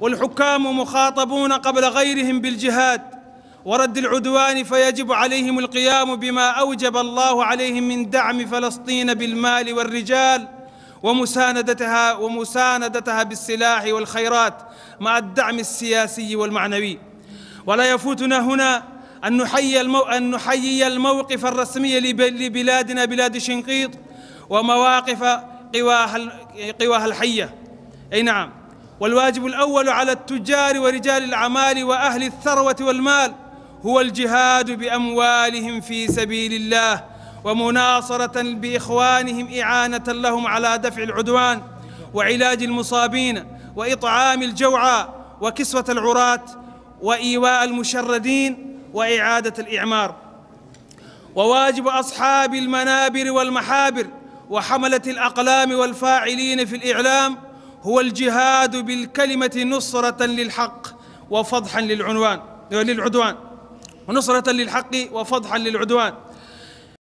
والحكام مخاطبون قبل غيرهم بالجهاد ورد العدوان فيجب عليهم القيام بما اوجب الله عليهم من دعم فلسطين بالمال والرجال ومساندتها ومساندتها بالسلاح والخيرات مع الدعم السياسي والمعنوي ولا يفوتنا هنا أن نحيي, المو... أن نحيي الموقف الرسمي لبلادنا بلاد شنقيط ومواقف قواها قواها الحية أي نعم والواجب الاول على التجار ورجال الاعمال واهل الثروه والمال هو الجهاد باموالهم في سبيل الله ومناصره باخوانهم اعانه لهم على دفع العدوان وعلاج المصابين واطعام الجوعى وكسوه العراه وايواء المشردين واعاده الاعمار وواجب اصحاب المنابر والمحابر وحمله الاقلام والفاعلين في الاعلام هو الجهاد بالكلمة نصرة للحق وفضحا للعنوان للعدوان ونصرة للحق وفضحا للعدوان